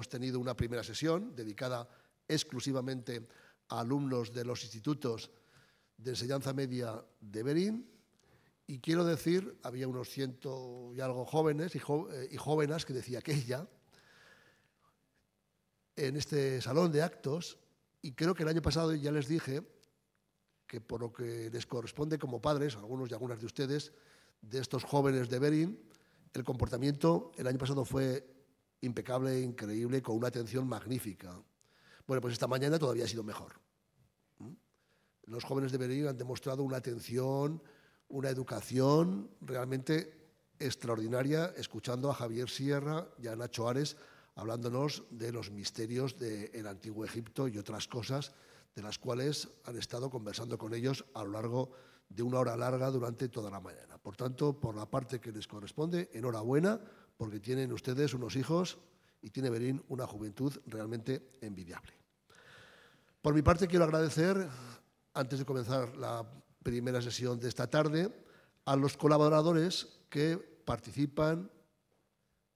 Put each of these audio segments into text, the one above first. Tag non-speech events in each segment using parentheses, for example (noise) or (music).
Hemos tenido una primera sesión dedicada exclusivamente a alumnos de los institutos de enseñanza media de Berín. Y quiero decir, había unos ciento y algo jóvenes eh, y, jóvenes que decía que ella, en este salón de actos, y creo que el año pasado ya les dije que por lo que les corresponde como padres, algunos y algunas de ustedes, de estos jóvenes de Berín, el comportamiento el año pasado fue impecable, increíble, con una atención magnífica. Bueno, pues esta mañana todavía ha sido mejor. Los jóvenes de Berlín han demostrado una atención, una educación realmente extraordinaria, escuchando a Javier Sierra y a Nacho Ares hablándonos de los misterios del antiguo Egipto y otras cosas de las cuales han estado conversando con ellos a lo largo de una hora larga durante toda la mañana. Por tanto, por la parte que les corresponde, enhorabuena porque tienen ustedes unos hijos y tiene Berín una juventud realmente envidiable. Por mi parte, quiero agradecer, antes de comenzar la primera sesión de esta tarde, a los colaboradores que participan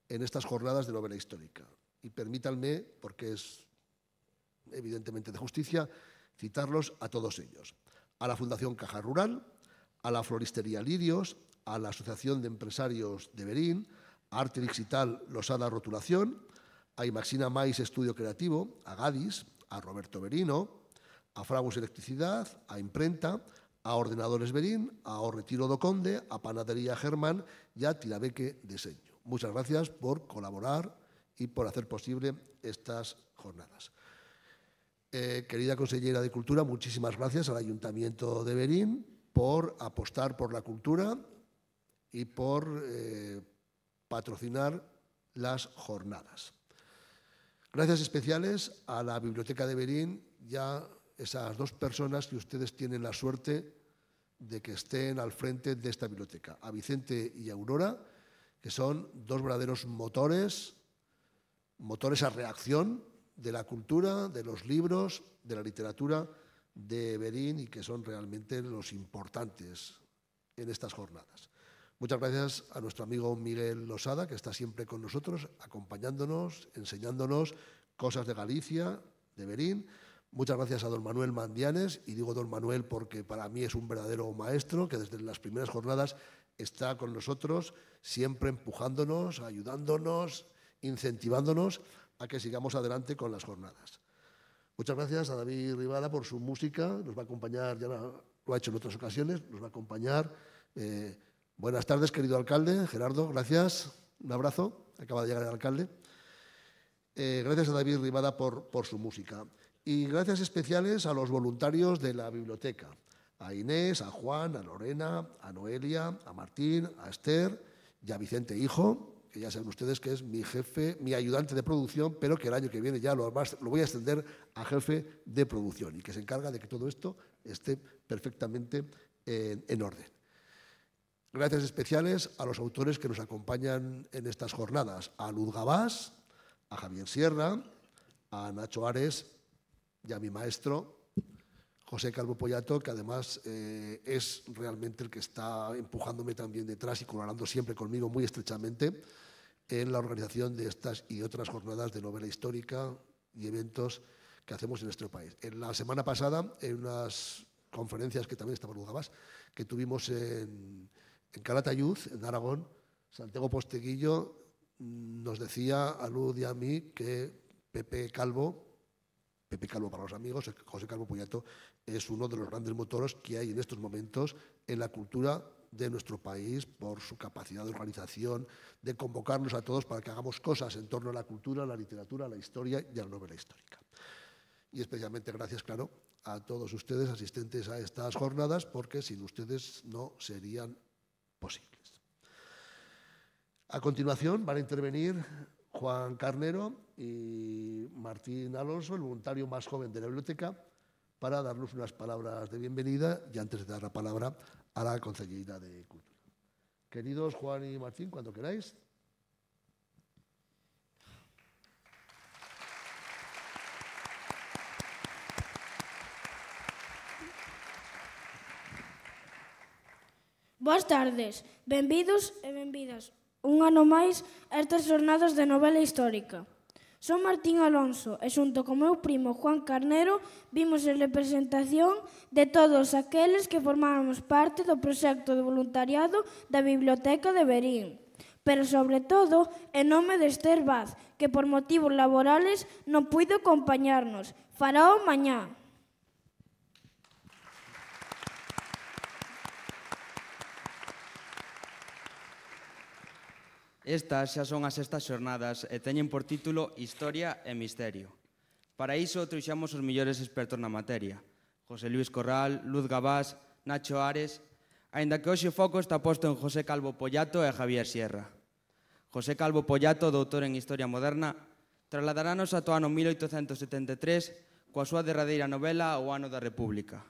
en estas jornadas de novela histórica. Y permítanme, porque es evidentemente de justicia, citarlos a todos ellos. A la Fundación Caja Rural, a la Floristería Lirios, a la Asociación de Empresarios de Berín, Arte Digital Losada Rotulación, a Imaxina Mais Estudio Creativo, a Gadis, a Roberto Berino, a Fragus Electricidad, a Imprenta, a Ordenadores Berín, a O Retiro do Conde, a Panadería Germán y a Tirabeque Diseño. Muchas gracias por colaborar y por hacer posible estas jornadas. Eh, querida consellera de Cultura, muchísimas gracias al Ayuntamiento de Berín por apostar por la cultura y por eh, patrocinar las jornadas. Gracias especiales a la Biblioteca de Berín y a esas dos personas que ustedes tienen la suerte de que estén al frente de esta biblioteca, a Vicente y a Aurora, que son dos verdaderos motores, motores a reacción de la cultura, de los libros, de la literatura de Berín y que son realmente los importantes en estas jornadas. Muchas gracias a nuestro amigo Miguel Losada, que está siempre con nosotros, acompañándonos, enseñándonos cosas de Galicia, de Berín. Muchas gracias a don Manuel Mandianes, y digo don Manuel porque para mí es un verdadero maestro que desde las primeras jornadas está con nosotros, siempre empujándonos, ayudándonos, incentivándonos a que sigamos adelante con las jornadas. Muchas gracias a David Rivada por su música, nos va a acompañar, ya lo ha hecho en otras ocasiones, nos va a acompañar eh, Buenas tardes, querido alcalde. Gerardo, gracias. Un abrazo. Acaba de llegar el alcalde. Eh, gracias a David Rivada por, su música. Y gracias especiales a los voluntarios de la biblioteca. A Inés, a Juan, a Lorena, a Noelia, a Martín, a Esther y a Vicente Hijo, que ya saben ustedes que es mi jefe, mi ayudante de producción, pero que el año que viene ya lo, voy a extender a jefe de producción y que se encarga de que todo esto esté perfectamente en orden. Gracias especiales a los autores que nos acompañan en estas jornadas, a Luz Gabás, a Javier Sierra, a Nacho Ares y a mi maestro, José Calvo Poyato, que además eh, es realmente el que está empujándome también detrás y colaborando siempre conmigo muy estrechamente en la organización de estas y otras jornadas de novela histórica y eventos que hacemos en nuestro país. En la semana pasada, en unas conferencias que también estaba Luz Ludgabás, que tuvimos en, en Calatayud, en Aragón, Santiago Posteguillo mm, nos decía a a mí que Pepe Calvo, Pepe Calvo para los amigos, José Calvo Puyato, es uno de los grandes motores que hay en estos momentos en la cultura de nuestro país por su capacidad de organización, de convocarnos a todos para que hagamos cosas en torno a la cultura, la literatura, la historia y a la novela histórica. Y especialmente gracias, claro, a todos ustedes asistentes a estas jornadas, porque sin ustedes no serían posibles. A continuación van a intervenir Juan Carnero y Martín Alonso, el voluntario más joven de la biblioteca, para darnos unas palabras de bienvenida y antes de dar la palabra a la consejera de Cultura. Queridos Juan y Martín, cuando queráis, Boas tardes, benvidos e benvidas un ano máis a estas jornadas de novela histórica. Son Martín Alonso e xunto co meu primo Juan Carnero vimos a representación de todos aqueles que formábamos parte do proxecto de voluntariado da Biblioteca de Berín, pero sobre todo en nome de Esther Vaz, que por motivos laborales non puido acompañarnos. Farao mañá. Estas xa son as sextas xornadas e teñen por título Historia e Misterio. Para iso trouxamos os millores expertos na materia. José Luis Corral, Luz Gabás, Nacho Ares... Ainda que hoxe o foco está posto en José Calvo Pollato e Javier Sierra. José Calvo Pollato, doutor en Historia Moderna, trasladaranos ata ano 1873 coa súa derradeira novela O ano da República.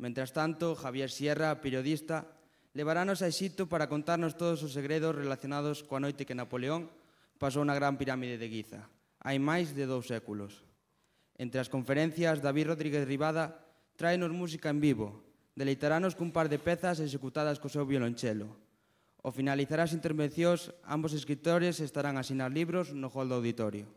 Mentras tanto, Javier Sierra, periodista, levarános a Exito para contarnos todos os segredos relacionados coa noite que Napoleón pasou na Gran Pirámide de Guiza, hai máis de dous séculos. Entre as conferencias, David Rodríguez Rivada tráenos música en vivo, deleitarános cun par de pezas executadas co seu violonchelo. Ao finalizar as intervencións, ambos escritores estarán a asinar libros no hall do auditorio.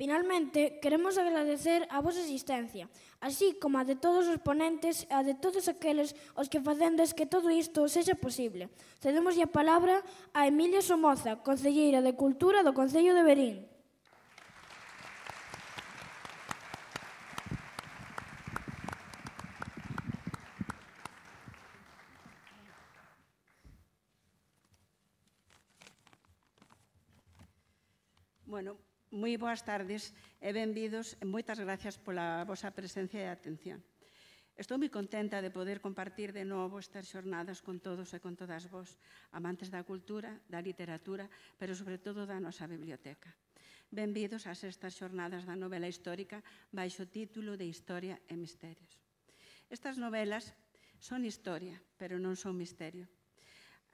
Finalmente, queremos agradecer a vosa existencia, así como a de todos os ponentes e a de todos aqueles os que facendes que todo isto sexa posible. Cedemos a palabra a Emilia Somoza, Concelleira de Cultura do Concello de Berín. moi boas tardes e benvidos e moitas gracias pola vosa presencia e atención. Estou moi contenta de poder compartir de novo estas xornadas con todos e con todas vos, amantes da cultura, da literatura, pero sobre todo da nosa biblioteca. Benvidos ás estas xornadas da novela histórica baixo título de Historia e Misterios. Estas novelas son historia, pero non son misterio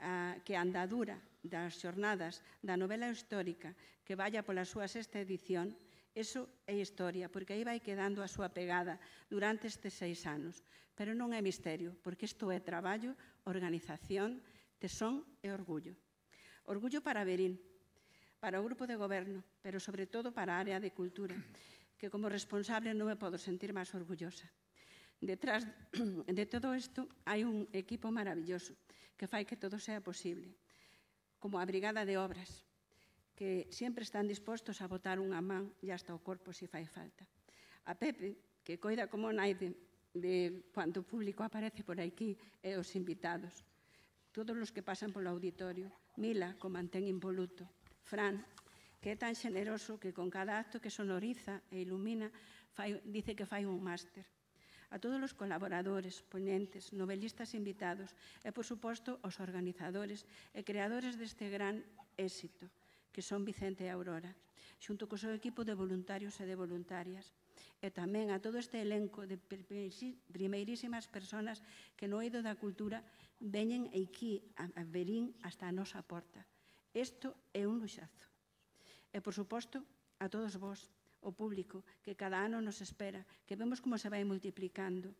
a, que a andadura das xornadas da novela histórica que vaya pola súa sexta edición, eso é historia, porque aí vai quedando a súa pegada durante estes seis anos. Pero non é misterio, porque isto é traballo, organización, tesón e orgullo. Orgullo para Berín, para o grupo de goberno, pero sobre todo para a área de cultura, que como responsable non me podo sentir máis orgullosa. Detrás (clears throat) de todo isto hai un equipo maravilloso, que fai que todo sea posible, como a Brigada de Obras, que sempre están dispostos a botar unha man e hasta o corpo se fai falta. A Pepe, que coida como nai de, de cuando o público aparece por aquí e os invitados. Todos os que pasan polo auditorio. Mila, que mantén involuto. Fran, que é tan xeneroso que con cada acto que sonoriza e ilumina, fai, dice que fai un máster a todos os colaboradores, ponentes, novelistas invitados e, por suposto, aos organizadores e creadores deste gran éxito, que son Vicente e Aurora, xunto co seu equipo de voluntarios e de voluntarias, e tamén a todo este elenco de primeirísimas persoas que no eido da cultura veñen aquí a Berín hasta a nosa porta. Isto é un luxazo. E, por suposto, a todos vos, o público que cada ano nos espera, que vemos como se vai multiplicando.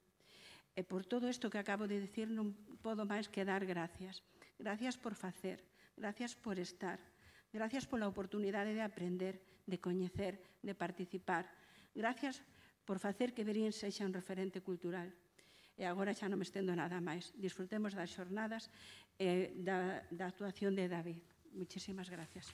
E por todo isto que acabo de dicir non podo máis que dar gracias. Gracias por facer, gracias por estar, gracias pola oportunidade de aprender, de coñecer, de participar. Gracias por facer que Berín sexa un referente cultural. E agora xa non me estendo nada máis. Disfrutemos das xornadas e da, da actuación de David. Muchísimas gracias.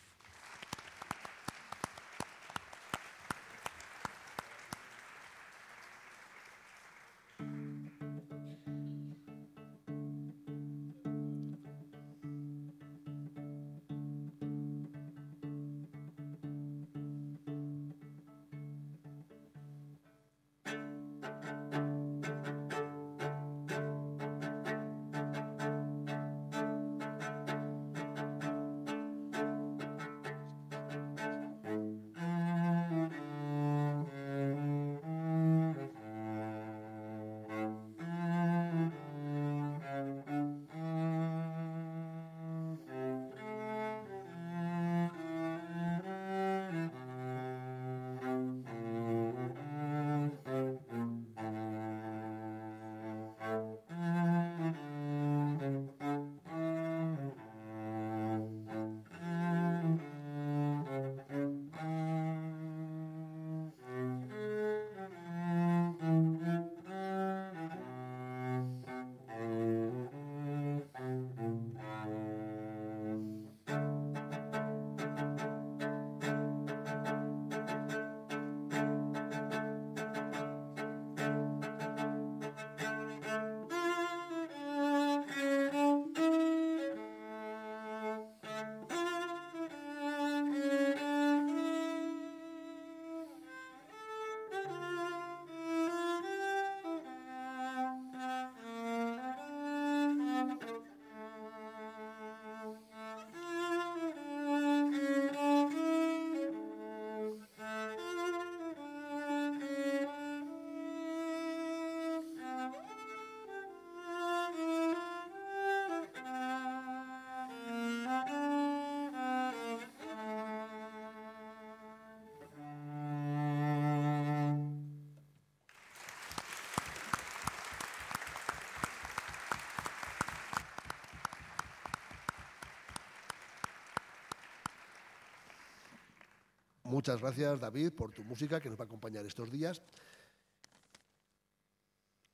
Muchas gracias, David, por tu música que nos va a acompañar estos días.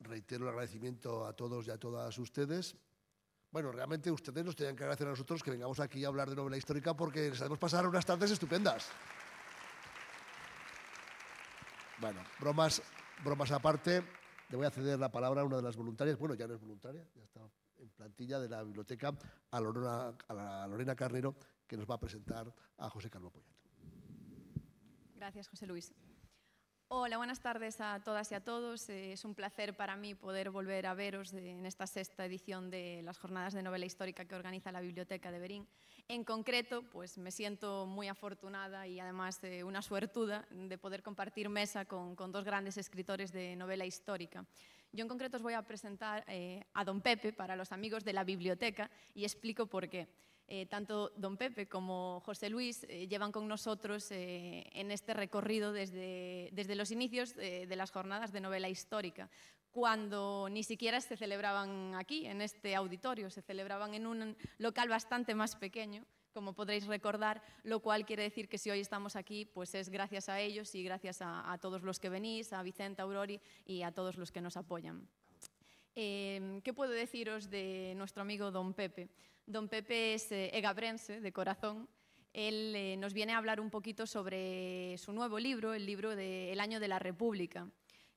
Reitero el agradecimiento a todos y a todas ustedes. Bueno, realmente ustedes nos tenían que agradecer a nosotros que vengamos aquí a hablar de novela histórica porque les hacemos pasar unas tardes estupendas. Bueno, bromas, bromas aparte, le voy a ceder la palabra a una de las voluntarias. Bueno, ya no es voluntaria, ya está en plantilla de la biblioteca, a Lorena, a Lorena Carrero, que nos va a presentar a José Carlos Apoyo. Gracias, José Luis. Hola, buenas tardes a todas y a todos. Eh, es un placer para mí poder volver a veros en esta sexta edición de las jornadas de novela histórica que organiza la Biblioteca de Berín. En concreto, pues me siento muy afortunada y además eh, una suertuda de poder compartir mesa con, dos grandes escritores de novela histórica. Yo en concreto os voy a presentar eh, a don Pepe para los amigos de la biblioteca y explico por qué. Eh, tanto don Pepe como José Luis eh, llevan con nosotros eh, en este recorrido desde, los inicios de las jornadas de novela histórica, cuando ni siquiera se celebraban aquí, en este auditorio, se celebraban en un local bastante más pequeño como podréis recordar, lo cual quiere decir que si hoy estamos aquí, pues es gracias a ellos y gracias a todos los que venís, a Vicente Aurori y a todos los que nos apoyan. ¿Qué puedo deciros de nuestro amigo don Pepe? Don Pepe es eh, egabrense de corazón. Él eh, nos viene a hablar un poquito sobre su nuevo libro, el libro de El año de la República.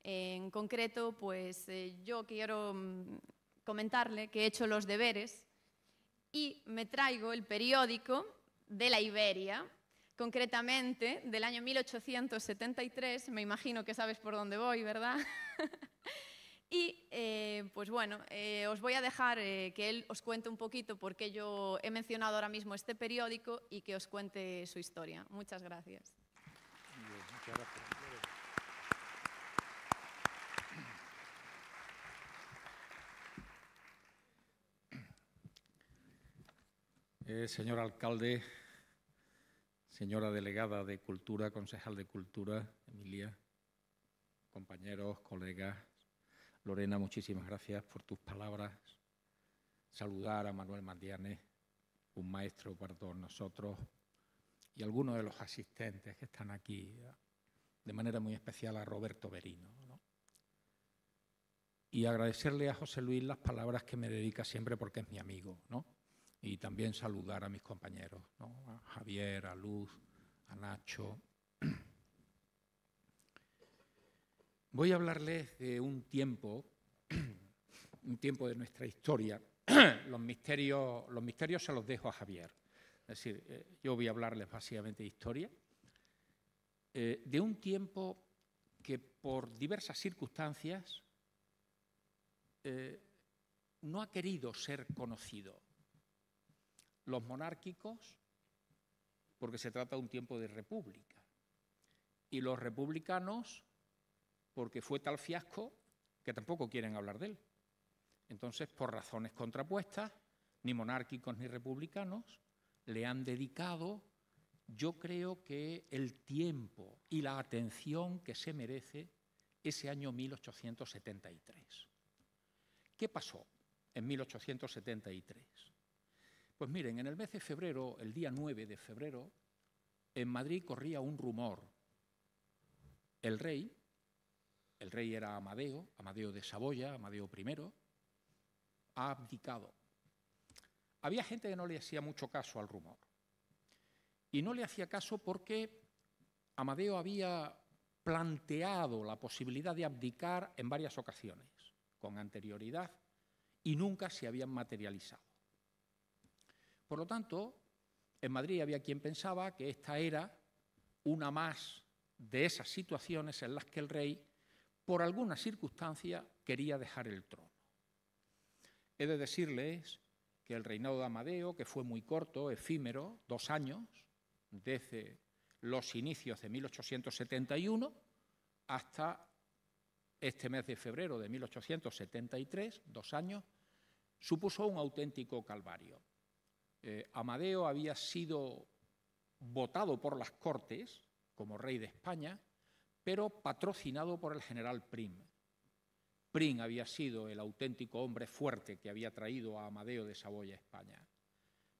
En concreto, pues eh, yo quiero mm, comentarle que he hecho los deberes y me traigo el periódico de la Iberia, concretamente del año 1873, me imagino que sabes por dónde voy, ¿verdad? (laughs) Y eh, pues bueno, eh, os voy a dejar eh, que él os cuente un poquito por qué yo he mencionado ahora mismo este periódico y que os cuente su historia. Muchas gracias. muchas eh, gracias. señor alcalde, señora delegada de Cultura, concejal de Cultura, Emilia, compañeros, colegas, Lorena, muchísimas gracias por tus palabras. Saludar a Manuel Mandianes, un maestro para todos nosotros, y algunos de los asistentes que están aquí, de manera muy especial a Roberto Berino. ¿no? Y agradecerle a José Luis las palabras que me dedica siempre porque es mi amigo, ¿no? Y también saludar a mis compañeros, ¿no? a Javier, a Luz, a Nacho, Voy a hablarles de un tiempo, (clears throat) un tiempo de nuestra historia. (clears throat) Los misterios, los misterios se los dejo a Javier. Es decir, eh, yo voy a hablarles básicamente de historia, eh, de un tiempo que por diversas circunstancias eh, no ha querido ser conocido. Los monárquicos, porque se trata de un tiempo de república, y los republicanos, porque fue tal fiasco que tampoco quieren hablar de él. Entonces, por razones contrapuestas, ni monárquicos ni republicanos, le han dedicado, yo creo que el tiempo y la atención que se merece ese año 1873. ¿Qué pasó en 1873? Pues miren, en el mes de febrero, el día 9 de febrero, en Madrid corría un rumor. El rey, el rey era Amadeo, Amadeo de Saboya, Amadeo I, ha abdicado. Había gente que no le hacía mucho caso al rumor. Y no le hacía caso porque Amadeo había planteado la posibilidad de abdicar en varias ocasiones, con anterioridad, y nunca se habían materializado. Por lo tanto, en Madrid había quien pensaba que esta era una más de esas situaciones en las que el rey por alguna circunstancia quería dejar el trono. He de decirles que el reinado de Amadeo, que fue muy corto, efímero, dos años, desde los inicios de 1871 hasta este mes de febrero de 1873, dos años, supuso un auténtico calvario. Eh, Amadeo había sido votado por las Cortes como rey de España pero patrocinado por el general Prim. Prim había sido el auténtico hombre fuerte que había traído a Amadeo de Saboya a España.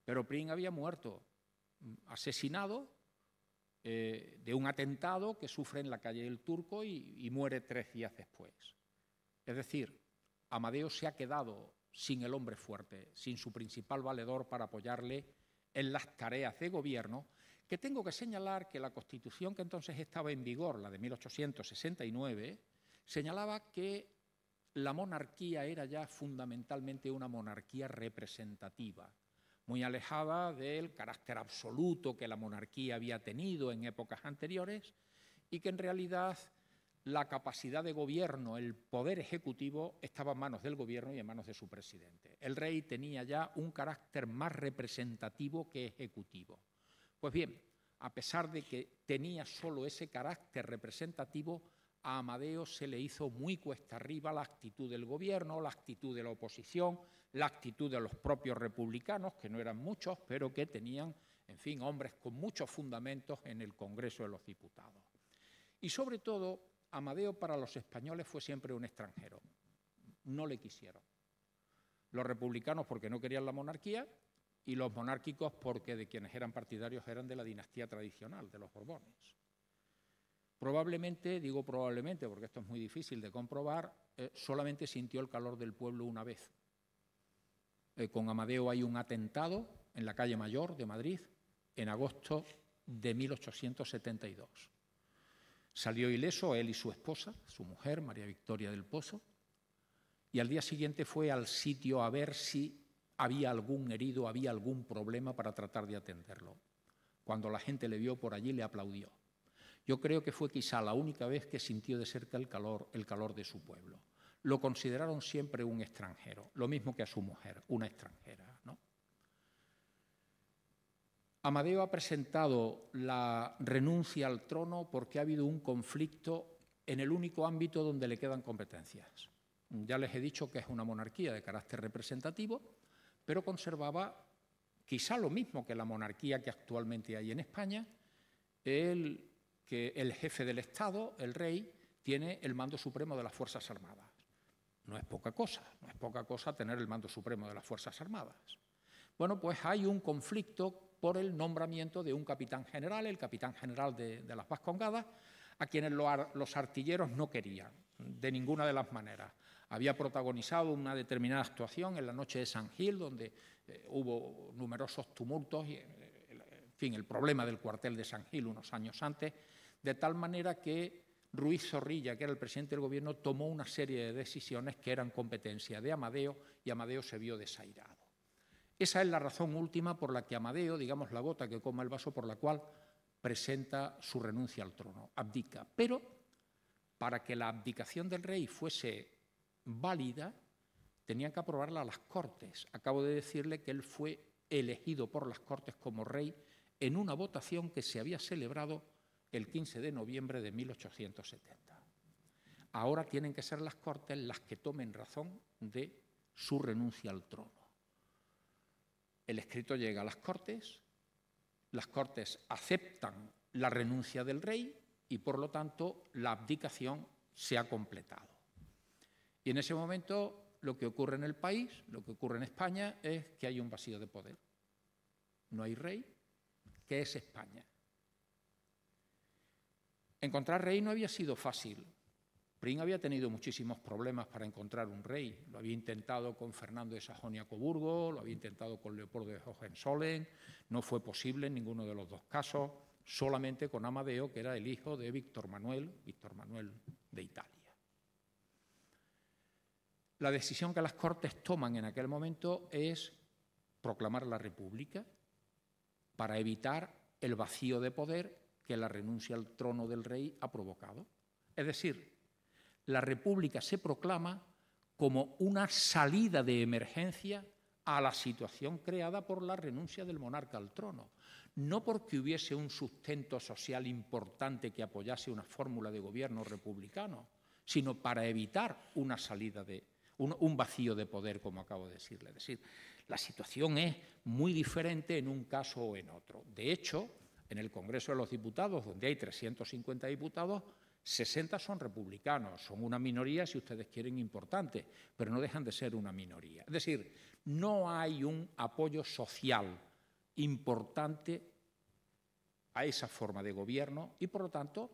Pero Prim había muerto, mm, asesinado eh, de un atentado que sufre en la calle del Turco y muere tres días después. Es decir, Amadeo se ha quedado sin el hombre fuerte, sin su principal valedor para apoyarle en las tareas de gobierno que tengo que señalar que la Constitución que entonces estaba en vigor, la de 1869, señalaba que la monarquía era ya fundamentalmente una monarquía representativa, muy alejada del carácter absoluto que la monarquía había tenido en épocas anteriores y que en realidad la capacidad de gobierno, el poder ejecutivo, estaba en manos del gobierno y en manos de su presidente. El rey tenía ya un carácter más representativo que ejecutivo. Pues bien, a pesar de que tenía solo ese carácter representativo, a Amadeo se le hizo muy cuesta arriba la actitud del gobierno, la actitud de la oposición, la actitud de los propios republicanos, que no eran muchos, pero que tenían, en fin, hombres con muchos fundamentos en el Congreso de los Diputados. Y sobre todo, Amadeo para los españoles fue siempre un extranjero. No le quisieron. Los republicanos porque no querían la monarquía y los monárquicos porque de quienes eran partidarios eran de la dinastía tradicional, de los Borbones. Probablemente, digo probablemente porque esto es muy difícil de comprobar, eh, solamente sintió el calor del pueblo una vez. Eh, con Amadeo hay un atentado en la calle Mayor de Madrid en agosto de 1872. Salió ileso él y su esposa, su mujer, María Victoria del Pozo, y al día siguiente fue al sitio a ver si había algún herido, había algún problema para tratar de atenderlo. Cuando la gente le vio por allí, le aplaudió. Yo creo que fue quizá la única vez que sintió de cerca el calor, el calor de su pueblo. Lo consideraron siempre un extranjero, lo mismo que a su mujer, una extranjera. Amadeo ha presentado la renuncia al trono porque ha habido un conflicto en el único ámbito donde le quedan competencias. Ya les he dicho que es una monarquía de carácter representativo, pero conservaba quizá lo mismo que la monarquía que actualmente hay en España, el, que el jefe del Estado, el rey, tiene el mando supremo de las Fuerzas Armadas. No es poca cosa, no es poca cosa tener el mando supremo de las Fuerzas Armadas. Bueno, pues hay un conflicto por el nombramiento de un capitán general, el capitán general de, las Vascongadas, a quienes los artilleros no querían, de ninguna de las maneras había protagonizado una determinada actuación en la noche de San Gil, donde eh, hubo numerosos tumultos y, eh, en fin, el problema del cuartel de San Gil unos años antes, de tal manera que Ruiz Zorrilla, que era el presidente del gobierno, tomó una serie de decisiones que eran competencia de Amadeo y Amadeo se vio desairado. Esa es la razón última por la que Amadeo, digamos la gota que coma el vaso, por la cual presenta su renuncia al trono, abdica. Pero para que la abdicación del rey fuese válida, tenían que aprobarla las Cortes. Acabo de decirle que él fue elegido por las Cortes como rey en una votación que se había celebrado el 15 de noviembre de 1870. Ahora tienen que ser las Cortes las que tomen razón de su renuncia al trono. El escrito llega a las Cortes, las Cortes aceptan la renuncia del rey y por lo tanto la abdicación se ha completado. Y en ese momento lo que ocurre en el país, lo que ocurre en España, es que hay un vacío de poder. No hay rey. que es España? Encontrar rey no había sido fácil. PRING había tenido muchísimos problemas para encontrar un rey. Lo había intentado con Fernando de Sajonia-Coburgo, lo había intentado con Leopoldo de Hohenzollern. No fue posible en ninguno de los dos casos, solamente con Amadeo, que era el hijo de Víctor Manuel, Víctor Manuel de Italia la decisión que las Cortes toman en aquel momento es proclamar la República para evitar el vacío de poder que la renuncia al trono del rey ha provocado. Es decir, la República se proclama como una salida de emergencia a la situación creada por la renuncia del monarca al trono, no porque hubiese un sustento social importante que apoyase una fórmula de gobierno republicano, sino para evitar una salida de emergencia un, vacío de poder, como acabo de decirle. Es decir, la situación es muy diferente en un caso o en otro. De hecho, en el Congreso de los Diputados, donde hay 350 diputados, 60 son republicanos, son una minoría, si ustedes quieren, importante, pero no dejan de ser una minoría. Es decir, no hay un apoyo social importante a esa forma de gobierno y, por lo tanto,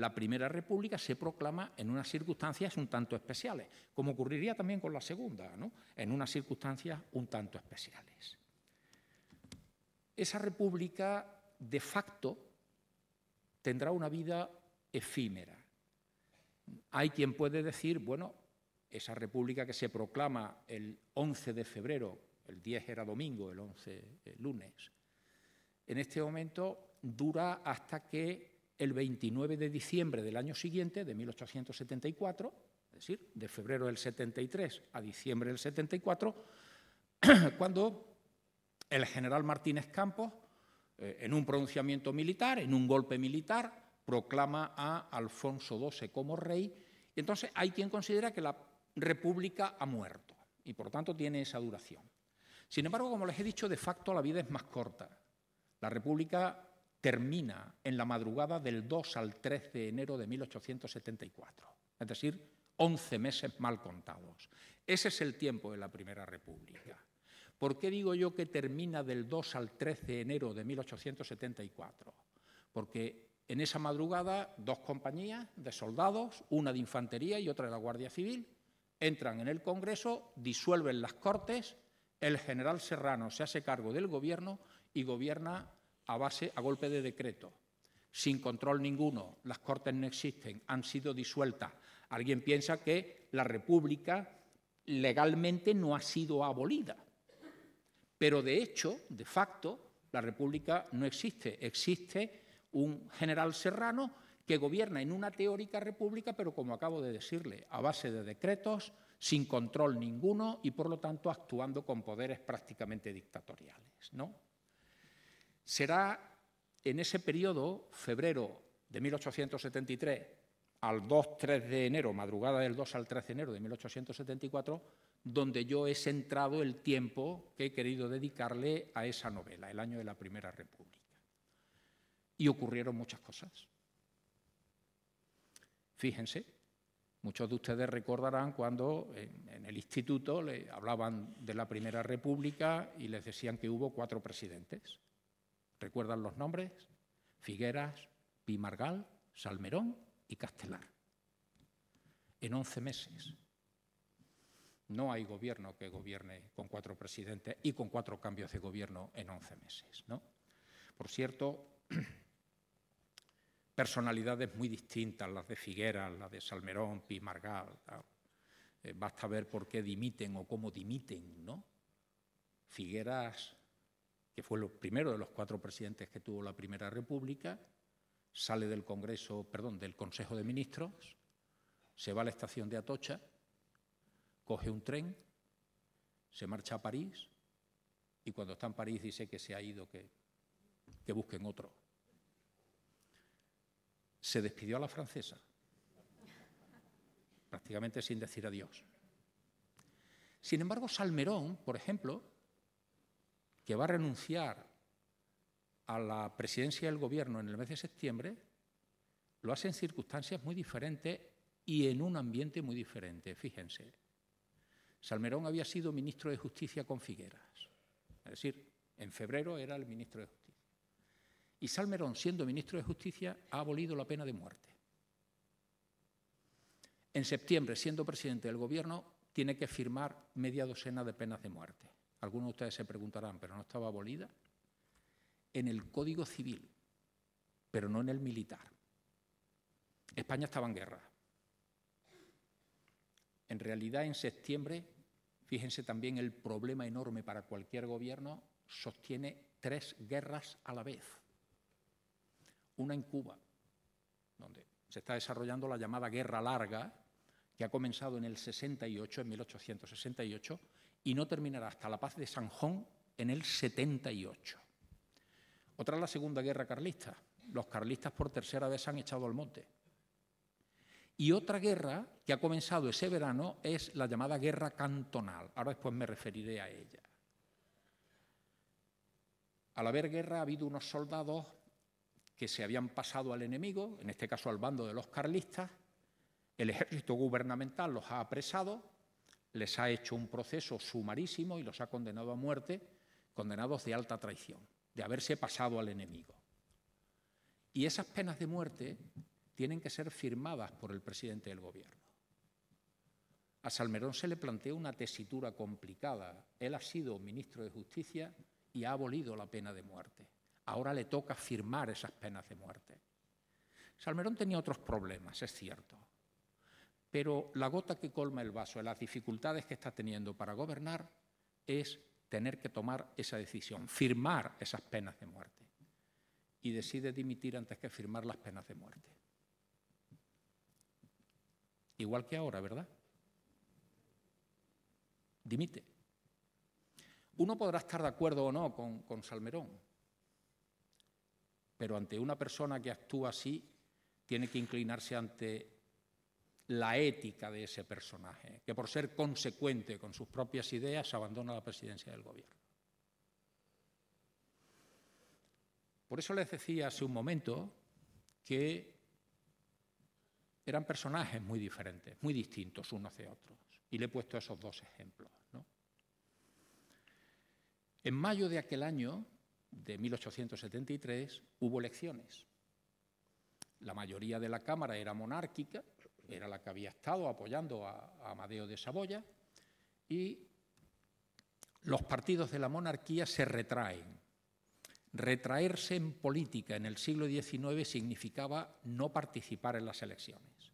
la Primera República se proclama en unas circunstancias un tanto especiales, como ocurriría también con la Segunda, ¿no? en unas circunstancias un tanto especiales. Esa República, de facto, tendrá una vida efímera. Hay quien puede decir, bueno, esa República que se proclama el 11 de febrero, el 10 era domingo, el 11 lunes, en este momento dura hasta que el 29 de diciembre del año siguiente, de 1874, es decir, de febrero del 73 a diciembre del 74, (clears throat) cuando el general Martínez Campos, eh, en un pronunciamiento militar, en un golpe militar, proclama a Alfonso XII como rey. entonces hay quien considera que la República ha muerto y por tanto tiene esa duración. Sin embargo, como les he dicho, de facto la vida es más corta. La República termina en la madrugada del 2 al 13 de enero de 1874, es decir, 11 meses mal contados. Ese es el tiempo de la Primera República. ¿Por qué digo yo que termina del 2 al 13 de enero de 1874? Porque en esa madrugada dos compañías de soldados, una de infantería y otra de la Guardia Civil, entran en el Congreso, disuelven las Cortes, el general Serrano se hace cargo del gobierno y gobierna a base, a golpe de decreto, sin control ninguno, las Cortes no existen, han sido disueltas. Alguien piensa que la República legalmente no ha sido abolida, pero de hecho, de facto, la República no existe. Existe un general serrano que gobierna en una teórica república, pero como acabo de decirle, a base de decretos, sin control ninguno y por lo tanto actuando con poderes prácticamente dictatoriales, ¿no? será en ese periodo, febrero de 1873 al 2-3 de enero, madrugada del 2 al 3 de enero de 1874, donde yo he centrado el tiempo que he querido dedicarle a esa novela, el año de la Primera República. Y ocurrieron muchas cosas. Fíjense, muchos de ustedes recordarán cuando en, en el instituto le hablaban de la Primera República y les decían que hubo cuatro presidentes. ¿Recuerdan los nombres? Figueras, Pimargal, Salmerón y Castelar. En 11 meses. No hay gobierno que gobierne con cuatro presidentes y con cuatro cambios de gobierno en 11 meses. ¿no? Por cierto, (clears throat) personalidades muy distintas, las de Figueras, las de Salmerón, Pimargal. Eh, basta ver por qué dimiten o cómo dimiten. ¿no? Figueras que fue el primero de los cuatro presidentes que tuvo la Primera República, sale del Congreso, perdón, del Consejo de Ministros, se va a la estación de Atocha, coge un tren, se marcha a París y cuando está en París dice que se ha ido, que, que busquen otro. Se despidió a la francesa, prácticamente sin decir adiós. Sin embargo, Salmerón, por ejemplo, que va a renunciar a la presidencia del gobierno en el mes de septiembre, lo hace en circunstancias muy diferentes y en un ambiente muy diferente. Fíjense, Salmerón había sido ministro de Justicia con Figueras, es decir, en febrero era el ministro de Justicia. Y Salmerón, siendo ministro de Justicia, ha abolido la pena de muerte. En septiembre, siendo presidente del Gobierno, tiene que firmar media docena de penas de muerte algunos de ustedes se preguntarán, pero no estaba abolida, en el Código Civil, pero no en el militar. España estaba en guerra. En realidad, en septiembre, fíjense también el problema enorme para cualquier gobierno, sostiene tres guerras a la vez. Una en Cuba, donde se está desarrollando la llamada guerra larga, que ha comenzado en el 68, en 1868, y no terminará hasta la paz de San Sanjón en el 78. Otra es la Segunda Guerra Carlista. Los carlistas por tercera vez han echado al monte. Y otra guerra que ha comenzado ese verano es la llamada Guerra Cantonal. Ahora después me referiré a ella. Al haber guerra ha habido unos soldados que se habían pasado al enemigo, en este caso al bando de los carlistas, el ejército gubernamental los ha apresado les ha hecho un proceso sumarísimo y los ha condenado a muerte, condenados de alta traición, de haberse pasado al enemigo. Y esas penas de muerte tienen que ser firmadas por el presidente del gobierno. A Salmerón se le plantea una tesitura complicada. Él ha sido ministro de Justicia y ha abolido la pena de muerte. Ahora le toca firmar esas penas de muerte. Salmerón tenía otros problemas, es cierto. Pero la gota que colma el vaso de las dificultades que está teniendo para gobernar es tener que tomar esa decisión, firmar esas penas de muerte. Y decide dimitir antes que firmar las penas de muerte. Igual que ahora, ¿verdad? Dimite. Uno podrá estar de acuerdo o no con, con Salmerón, pero ante una persona que actúa así, tiene que inclinarse ante la ética de ese personaje, que por ser consecuente con sus propias ideas abandona la presidencia del gobierno. Por eso les decía hace un momento que eran personajes muy diferentes, muy distintos unos de otros. Y le he puesto esos dos ejemplos. En mayo de aquel año, de 1873, hubo elecciones. La mayoría de la Cámara era monárquica, era la que había estado apoyando a, Amadeo de Saboya, y los partidos de la monarquía se retraen. Retraerse en política en el siglo XIX significaba no participar en las elecciones.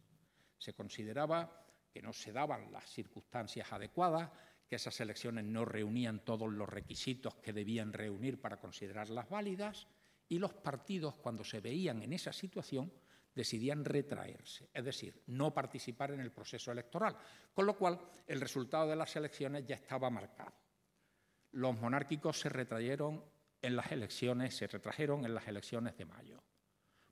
Se consideraba que no se daban las circunstancias adecuadas, que esas elecciones no reunían todos los requisitos que debían reunir para considerarlas válidas y los partidos, cuando se veían en esa situación, decidían retraerse, es decir, no participar en el proceso electoral, con lo cual el resultado de las elecciones ya estaba marcado. Los monárquicos se retrayeron en las elecciones, se retrajeron en las elecciones de mayo.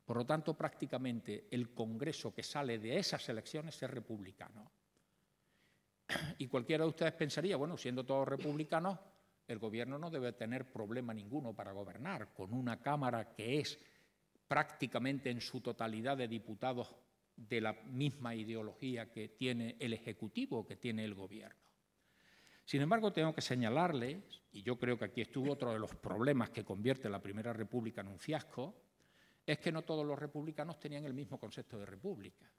Por lo tanto, prácticamente el Congreso que sale de esas elecciones es republicano. (clears throat) Y cualquiera de ustedes pensaría, bueno, siendo todos republicanos, el gobierno no debe tener problema ninguno para gobernar, con una Cámara que es prácticamente en su totalidad de diputados de la misma ideología que tiene el Ejecutivo, que tiene el Gobierno. Sin embargo, tengo que señalarles, y yo creo que aquí estuvo otro de los problemas que convierte la Primera República en un fiasco, es que no todos los republicanos tenían el mismo concepto de república.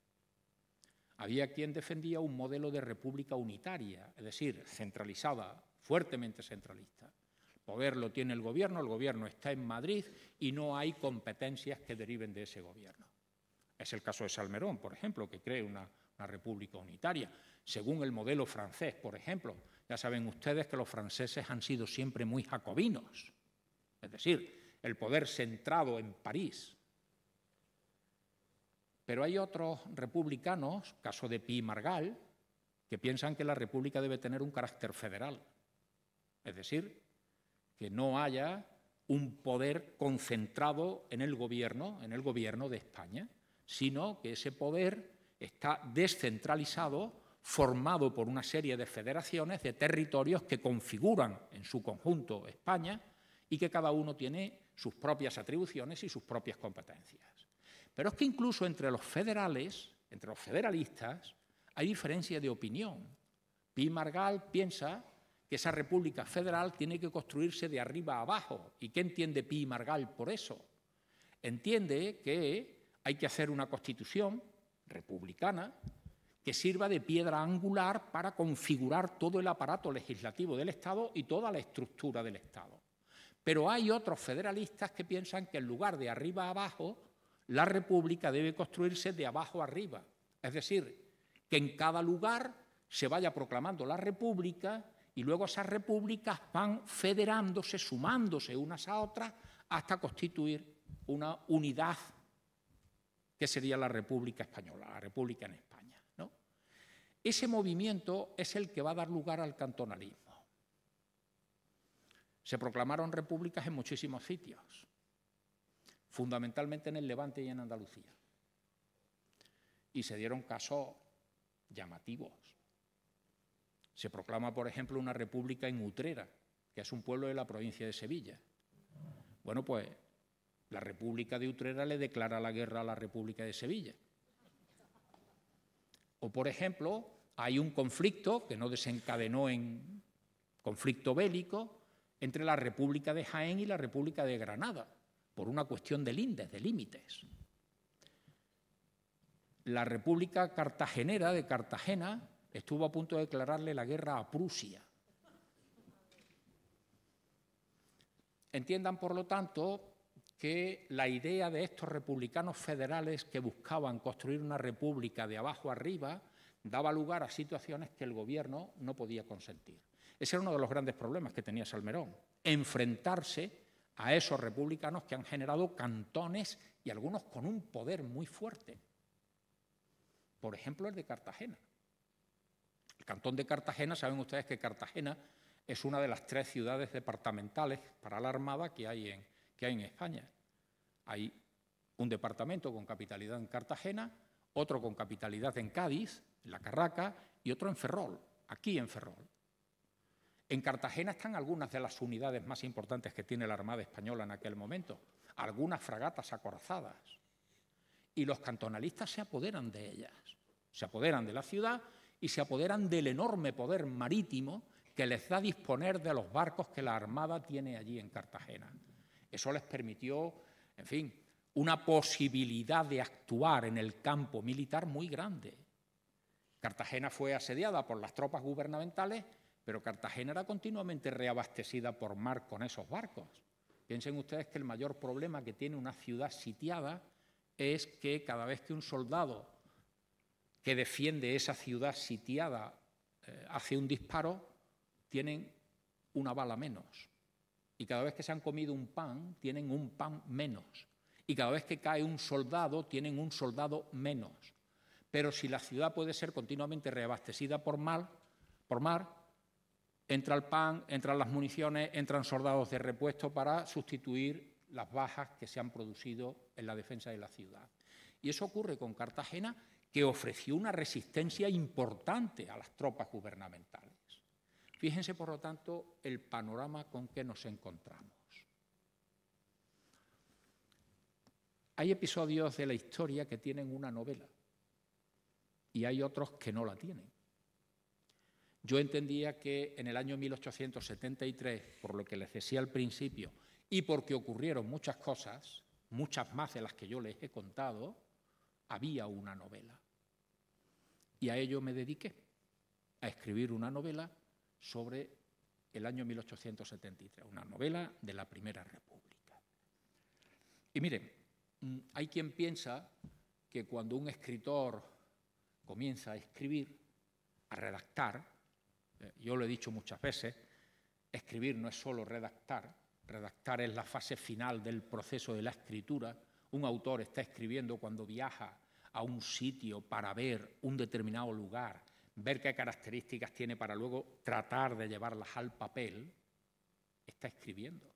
Había quien defendía un modelo de república unitaria, es decir, centralizada, fuertemente centralista poder lo tiene el gobierno, el gobierno está en Madrid y no hay competencias que deriven de ese gobierno. Es el caso de Salmerón, por ejemplo, que cree una, república unitaria, según el modelo francés, por ejemplo. Ya saben ustedes que los franceses han sido siempre muy jacobinos, es decir, el poder centrado en París. Pero hay otros republicanos, caso de Pi Margal, que piensan que la república debe tener un carácter federal, es decir, que no haya un poder concentrado en el gobierno, en el gobierno de España, sino que ese poder está descentralizado, formado por una serie de federaciones de territorios que configuran en su conjunto España y que cada uno tiene sus propias atribuciones y sus propias competencias. Pero es que incluso entre los federales, entre los federalistas, hay diferencia de opinión. Pi Margal piensa que esa república federal tiene que construirse de arriba a abajo. ¿Y qué entiende Pi y Margal por eso? Entiende que hay que hacer una constitución republicana que sirva de piedra angular para configurar todo el aparato legislativo del Estado y toda la estructura del Estado. Pero hay otros federalistas que piensan que en lugar de arriba a abajo, la república debe construirse de abajo arriba. Es decir, que en cada lugar se vaya proclamando la república y luego esas repúblicas van federándose, sumándose unas a otras, hasta constituir una unidad que sería la República Española, la República en España. Ese movimiento es el que va a dar lugar al cantonalismo. Se proclamaron repúblicas en muchísimos sitios, fundamentalmente en el Levante y en Andalucía. Y se dieron casos llamativos. Se proclama, por ejemplo, una república en Utrera, que es un pueblo de la provincia de Sevilla. Bueno, pues la República de Utrera le declara la guerra a la República de Sevilla. O, por ejemplo, hay un conflicto que no desencadenó en conflicto bélico entre la República de Jaén y la República de Granada, por una cuestión de de límites. La República Cartagenera de Cartagena estuvo a punto de declararle la guerra a Prusia. Entiendan, por lo tanto, que la idea de estos republicanos federales que buscaban construir una república de abajo arriba daba lugar a situaciones que el gobierno no podía consentir. Ese era uno de los grandes problemas que tenía Salmerón, enfrentarse a esos republicanos que han generado cantones y algunos con un poder muy fuerte. Por ejemplo, el de Cartagena. El cantón de Cartagena, saben ustedes que Cartagena es una de las tres ciudades departamentales para la Armada que hay en, que hay en España. Hay un departamento con capitalidad en Cartagena, otro con capitalidad en Cádiz, en La Carraca, y otro en Ferrol, aquí en Ferrol. En Cartagena están algunas de las unidades más importantes que tiene la Armada Española en aquel momento, algunas fragatas acorazadas. Y los cantonalistas se apoderan de ellas, se apoderan de la ciudad y se apoderan del enorme poder marítimo que les da disponer de los barcos que la Armada tiene allí en Cartagena. Eso les permitió, en fin, una posibilidad de actuar en el campo militar muy grande. Cartagena fue asediada por las tropas gubernamentales, pero Cartagena era continuamente reabastecida por mar con esos barcos. Piensen ustedes que el mayor problema que tiene una ciudad sitiada es que cada vez que un soldado que defiende esa ciudad sitiada eh, hace un disparo, tienen una bala menos. Y cada vez que se han comido un pan, tienen un pan menos. Y cada vez que cae un soldado, tienen un soldado menos. Pero si la ciudad puede ser continuamente reabastecida por mar, por mar entra el pan, entran las municiones, entran soldados de repuesto para sustituir las bajas que se han producido en la defensa de la ciudad. Y eso ocurre con Cartagena que ofreció una resistencia importante a las tropas gubernamentales. Fíjense, por lo tanto, el panorama con que nos encontramos. Hay episodios de la historia que tienen una novela y hay otros que no la tienen. Yo entendía que en el año 1873, por lo que les decía al principio, y porque ocurrieron muchas cosas, muchas más de las que yo les he contado, había una novela. Y a ello me dediqué, a escribir una novela sobre el año 1873, una novela de la Primera República. Y miren, mm, hay quien piensa que cuando un escritor comienza a escribir, a redactar, eh, yo lo he dicho muchas veces, escribir no es solo redactar, redactar es la fase final del proceso de la escritura, un autor está escribiendo cuando viaja a un sitio para ver un determinado lugar, ver qué características tiene para luego tratar de llevarlas al papel, está escribiendo.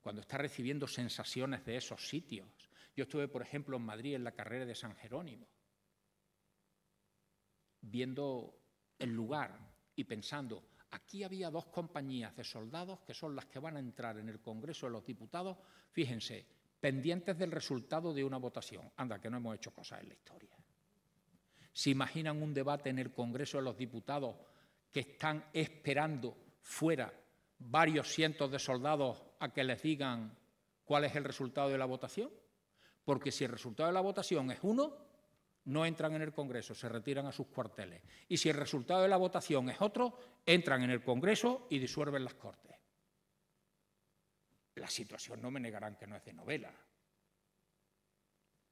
Cuando está recibiendo sensaciones de esos sitios. Yo estuve, por ejemplo, en Madrid en la carrera de San Jerónimo, viendo el lugar y pensando, aquí había dos compañías de soldados que son las que van a entrar en el Congreso de los Diputados, fíjense, pendientes del resultado de una votación. Anda, que no hemos hecho cosas en la historia. ¿Se imaginan un debate en el Congreso de los Diputados que están esperando fuera varios cientos de soldados a que les digan cuál es el resultado de la votación? Porque si el resultado de la votación es uno, no entran en el Congreso, se retiran a sus cuarteles. Y si el resultado de la votación es otro, entran en el Congreso y disuelven las Cortes la situación no me negarán que no es de novela.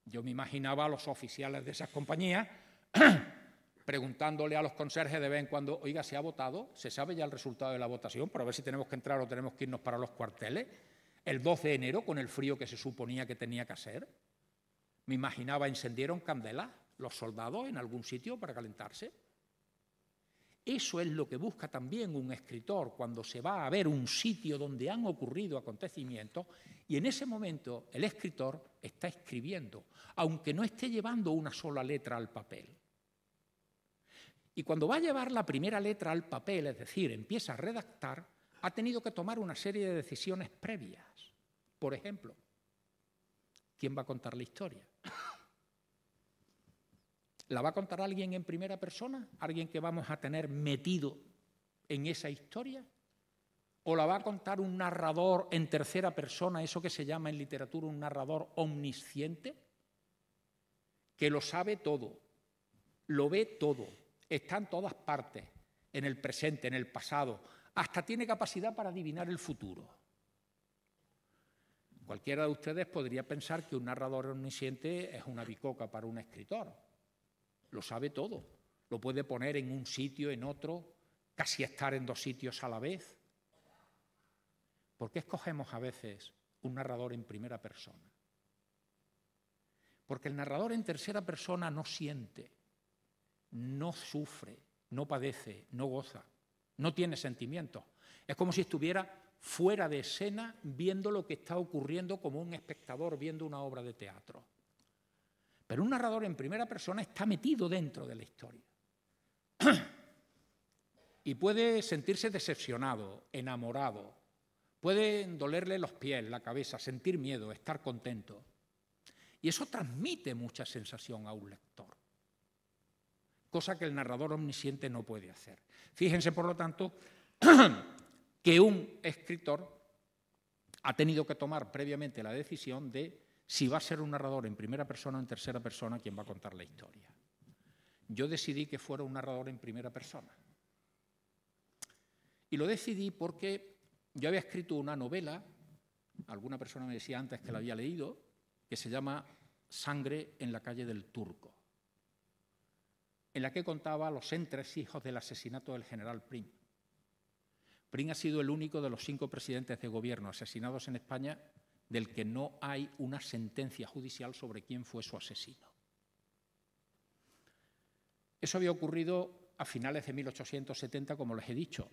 Yo me imaginaba a los oficiales de esas compañías (clears throat) preguntándole a los conserjes de vez en cuando, oiga, ¿se ha votado? ¿Se sabe ya el resultado de la votación para ver si tenemos que entrar o tenemos que irnos para los cuarteles? El 12 de enero, con el frío que se suponía que tenía que hacer, me imaginaba, encendieron candelas los soldados en algún sitio para calentarse. Eso es lo que busca también un escritor cuando se va a ver un sitio donde han ocurrido acontecimientos y en ese momento el escritor está escribiendo, aunque no esté llevando una sola letra al papel. Y cuando va a llevar la primera letra al papel, es decir, empieza a redactar, ha tenido que tomar una serie de decisiones previas. Por ejemplo, ¿quién va a contar la historia? ¿La va a contar alguien en primera persona? ¿Alguien que vamos a tener metido en esa historia? ¿O la va a contar un narrador en tercera persona, eso que se llama en literatura un narrador omnisciente? Que lo sabe todo, lo ve todo, está en todas partes, en el presente, en el pasado, hasta tiene capacidad para adivinar el futuro. Cualquiera de ustedes podría pensar que un narrador omnisciente es una bicoca para un escritor, lo sabe todo. Lo puede poner en un sitio, en otro, casi estar en dos sitios a la vez. ¿Por qué escogemos a veces un narrador en primera persona? Porque el narrador en tercera persona no siente, no sufre, no padece, no goza, no tiene sentimientos. Es como si estuviera fuera de escena viendo lo que está ocurriendo como un espectador viendo una obra de teatro. Pero un narrador en primera persona está metido dentro de la historia. (clears throat) y puede sentirse decepcionado, enamorado, puede dolerle los pies, la cabeza, sentir miedo, estar contento. Y eso transmite mucha sensación a un lector, cosa que el narrador omnisciente no puede hacer. Fíjense, por lo tanto, (clears throat) que un escritor ha tenido que tomar previamente la decisión de si va a ser un narrador en primera persona o en tercera persona quien va a contar la historia. Yo decidí que fuera un narrador en primera persona. Y lo decidí porque yo había escrito una novela, alguna persona me decía antes que la había leído, que se llama Sangre en la calle del Turco, en la que contaba los entresijos del asesinato del general Prim. Prim ha sido el único de los cinco presidentes de gobierno asesinados en España del que no hay una sentencia judicial sobre quién fue su asesino. Eso había ocurrido a finales de 1870, como les he dicho.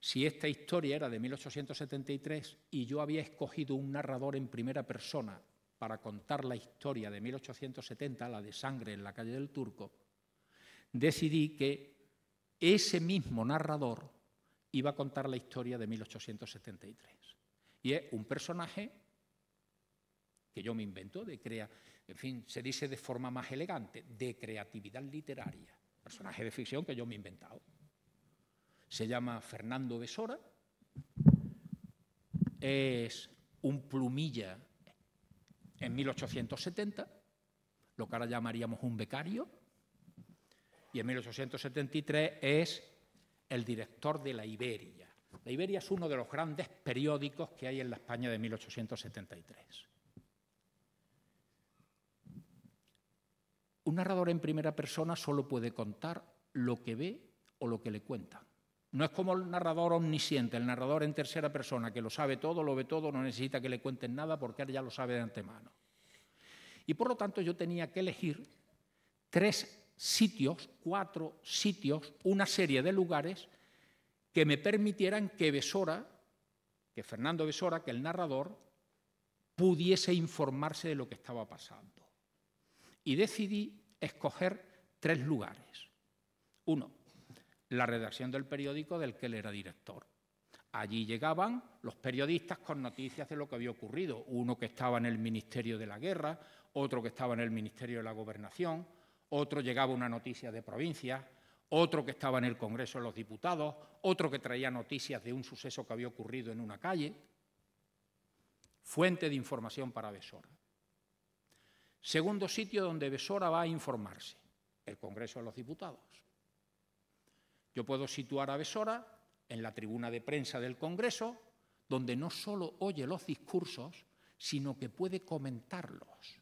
Si esta historia era de 1873 y yo había escogido un narrador en primera persona para contar la historia de 1870, la de sangre en la calle del Turco, decidí que ese mismo narrador iba a contar la historia de 1873. Y es un personaje que yo me invento, de crea, en fin, se dice de forma más elegante, de creatividad literaria. Personaje de ficción que yo me he inventado. Se llama Fernando Besora. Es un plumilla en 1870, lo que ahora llamaríamos un becario. Y en 1873 es el director de la Iberia. La Iberia es uno de los grandes periódicos que hay en la España de 1873. Un narrador en primera persona solo puede contar lo que ve o lo que le cuenta. No es como el narrador omnisciente, el narrador en tercera persona, que lo sabe todo, lo ve todo, no necesita que le cuenten nada porque él ya lo sabe de antemano. Y por lo tanto yo tenía que elegir tres sitios, cuatro sitios, una serie de lugares que me permitieran que Besora, que Fernando Besora, que el narrador, pudiese informarse de lo que estaba pasando. Y decidí escoger tres lugares. Uno, la redacción del periódico del que él era director. Allí llegaban los periodistas con noticias de lo que había ocurrido, uno que estaba en el Ministerio de la Guerra, otro que estaba en el Ministerio de la Gobernación, otro llegaba una noticia de provincia, otro que estaba en el Congreso de los Diputados, otro que traía noticias de un suceso que había ocurrido en una calle. Fuente de información para Besora. Segundo sitio donde Besora va a informarse, el Congreso de los Diputados. Yo puedo situar a Besora en la tribuna de prensa del Congreso, donde no solo oye los discursos, sino que puede comentarlos.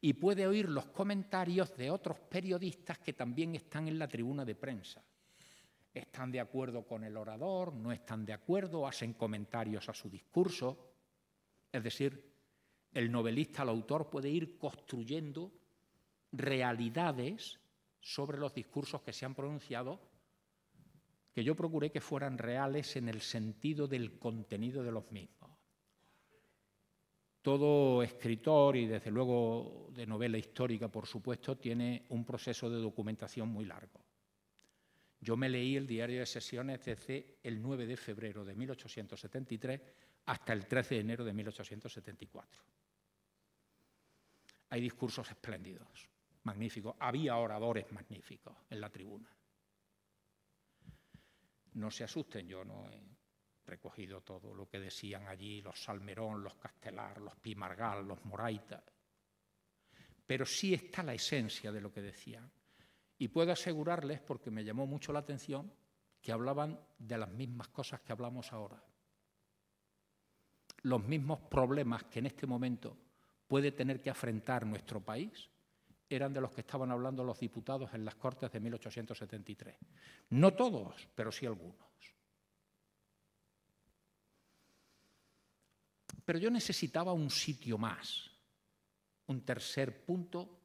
Y puede oír los comentarios de otros periodistas que también están en la tribuna de prensa. Están de acuerdo con el orador, no están de acuerdo, hacen comentarios a su discurso. Es decir, el novelista, el autor, puede ir construyendo realidades sobre los discursos que se han pronunciado, que yo procuré que fueran reales en el sentido del contenido de los mismos. Todo escritor, y desde luego de novela histórica, por supuesto, tiene un proceso de documentación muy largo. Yo me leí el diario de sesiones desde el 9 de febrero de 1873 hasta el 13 de enero de 1874. Hay discursos espléndidos, magníficos. Había oradores magníficos en la tribuna. No se asusten, yo no he recogido todo lo que decían allí los Salmerón, los Castelar, los Pimargal, los Moraita. Pero sí está la esencia de lo que decían. Y puedo asegurarles, porque me llamó mucho la atención, que hablaban de las mismas cosas que hablamos ahora los mismos problemas que en este momento puede tener que afrontar nuestro país eran de los que estaban hablando los diputados en las Cortes de 1873. No todos, pero sí algunos. Pero yo necesitaba un sitio más, un tercer punto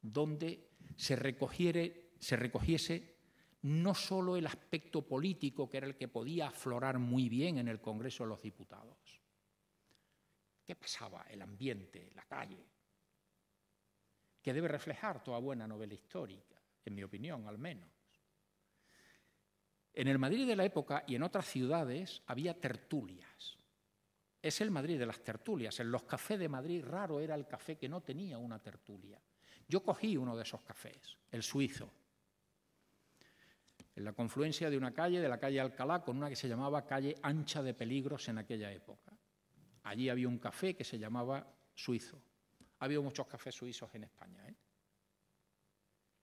donde se, recogiere, se recogiese no solo el aspecto político, que era el que podía aflorar muy bien en el Congreso de los Diputados, qué pasaba, el ambiente, la calle, que debe reflejar toda buena novela histórica, en mi opinión al menos. En el Madrid de la época y en otras ciudades había tertulias. Es el Madrid de las tertulias. En los cafés de Madrid raro era el café que no tenía una tertulia. Yo cogí uno de esos cafés, el suizo, en la confluencia de una calle, de la calle Alcalá, con una que se llamaba calle Ancha de Peligros en aquella época. Allí había un café que se llamaba Suizo. Ha habido muchos cafés suizos en España. ¿eh?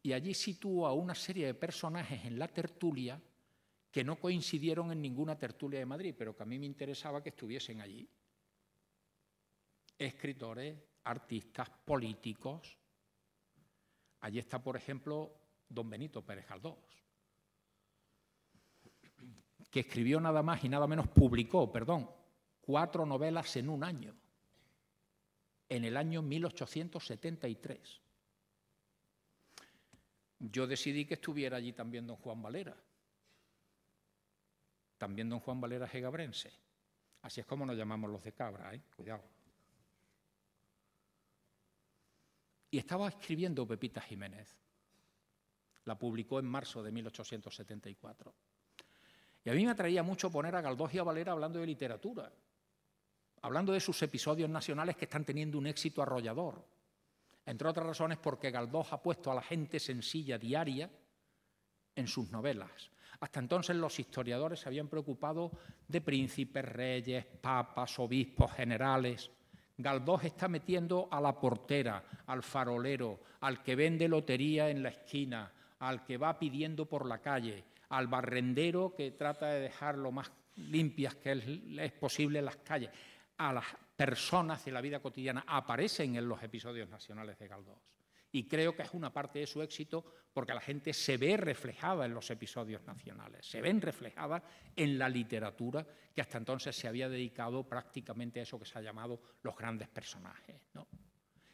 Y allí sitúa a una serie de personajes en la tertulia que no coincidieron en ninguna tertulia de Madrid, pero que a mí me interesaba que estuviesen allí. Escritores, artistas, políticos. Allí está, por ejemplo, don Benito Pérez Galdós, que escribió nada más y nada menos, publicó, perdón, cuatro novelas en un año, en el año 1873. Yo decidí que estuviera allí también don Juan Valera, también don Juan Valera Gegabrense. Así es como nos llamamos los de Cabra, ¿eh? cuidado. Y estaba escribiendo Pepita Jiménez. La publicó en marzo de 1874. Y a mí me atraía mucho poner a Galdós y a Valera hablando de literatura hablando de sus episodios nacionales que están teniendo un éxito arrollador. Entre otras razones porque Galdós ha puesto a la gente sencilla diaria en sus novelas. Hasta entonces los historiadores se habían preocupado de príncipes, reyes, papas, obispos, generales. Galdós está metiendo a la portera, al farolero, al que vende lotería en la esquina, al que va pidiendo por la calle, al barrendero que trata de dejar lo más limpias que es posible las calles a las personas de la vida cotidiana aparecen en los episodios nacionales de Galdós. Y creo que es una parte de su éxito porque la gente se ve reflejada en los episodios nacionales, se ven reflejadas en la literatura que hasta entonces se había dedicado prácticamente a eso que se ha llamado los grandes personajes.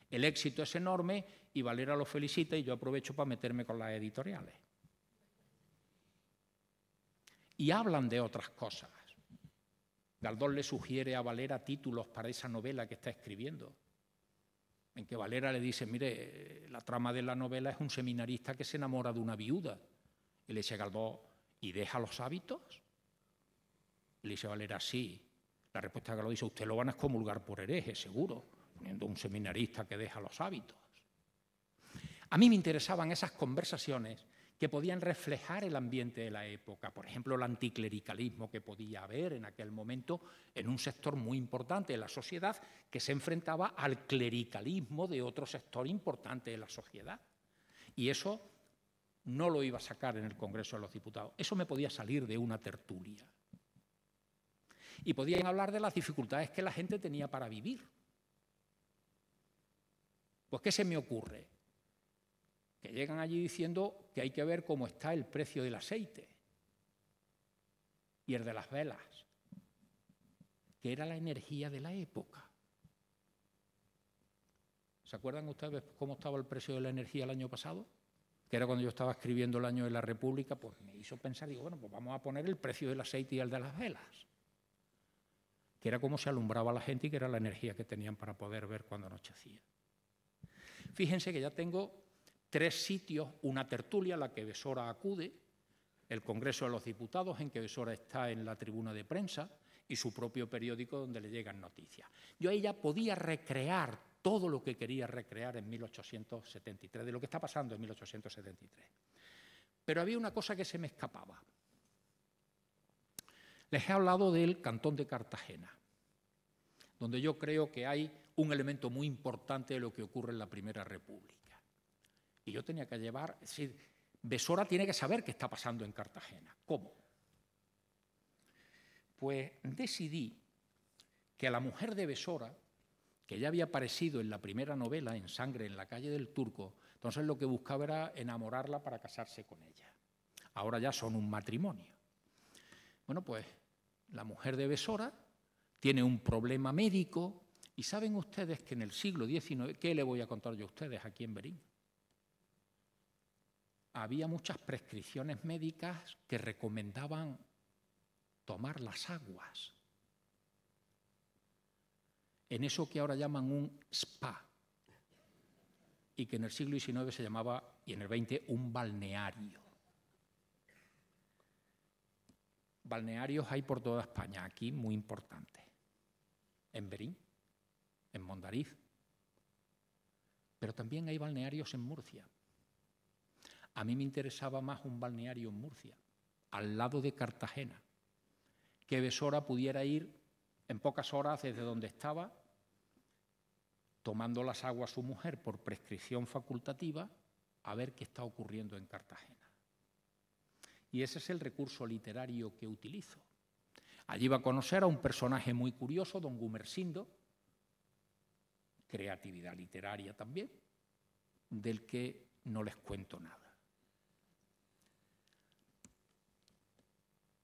El éxito es enorme y Valera lo felicita y yo aprovecho para meterme con las editoriales. Y hablan de otras cosas. Galdós le sugiere a Valera títulos para esa novela que está escribiendo, en que Valera le dice, mire, la trama de la novela es un seminarista que se enamora de una viuda. Y le dice Galdós, ¿y deja los hábitos? le dice Valera, sí. La respuesta que lo dice, usted lo van a excomulgar por hereje, seguro, poniendo un seminarista que deja los hábitos. A mí me interesaban esas conversaciones que podían reflejar el ambiente de la época, por ejemplo, el anticlericalismo que podía haber en aquel momento en un sector muy importante de la sociedad que se enfrentaba al clericalismo de otro sector importante de la sociedad. Y eso no lo iba a sacar en el Congreso de los Diputados, eso me podía salir de una tertulia. Y podían hablar de las dificultades que la gente tenía para vivir. Pues ¿qué se me ocurre? que llegan allí diciendo que hay que ver cómo está el precio del aceite y el de las velas, que era la energía de la época. ¿Se acuerdan ustedes cómo estaba el precio de la energía el año pasado? Que era cuando yo estaba escribiendo el año de la República, pues me hizo pensar, digo, bueno, pues vamos a poner el precio del aceite y el de las velas, que era cómo se alumbraba la gente y que era la energía que tenían para poder ver cuando anochecía. Fíjense que ya tengo tres sitios, una tertulia a la que Besora acude, el Congreso de los Diputados en que Besora está en la tribuna de prensa y su propio periódico donde le llegan noticias. Yo a ella podía recrear todo lo que quería recrear en 1873, de lo que está pasando en 1873. Pero había una cosa que se me escapaba. Les he hablado del Cantón de Cartagena, donde yo creo que hay un elemento muy importante de lo que ocurre en la Primera República. Y yo tenía que llevar, es decir, Besora tiene que saber qué está pasando en Cartagena. ¿Cómo? Pues decidí que a la mujer de Besora, que ya había aparecido en la primera novela, en Sangre, en la calle del Turco, entonces lo que buscaba era enamorarla para casarse con ella. Ahora ya son un matrimonio. Bueno, pues la mujer de Besora tiene un problema médico y saben ustedes que en el siglo XIX, ¿qué le voy a contar yo a ustedes aquí en Berín? había muchas prescripciones médicas que recomendaban tomar las aguas. En eso que ahora llaman un spa y que en el siglo XIX se llamaba, y en el XX, un balneario. Balnearios hay por toda España, aquí muy importante. En Berín, en Mondariz. Pero también hay balnearios en Murcia. A mí me interesaba más un balneario en Murcia, al lado de Cartagena, que Besora pudiera ir en pocas horas desde donde estaba, tomando las aguas su mujer por prescripción facultativa, a ver qué está ocurriendo en Cartagena. Y ese es el recurso literario que utilizo. Allí va a conocer a un personaje muy curioso, don Gumersindo, creatividad literaria también, del que no les cuento nada.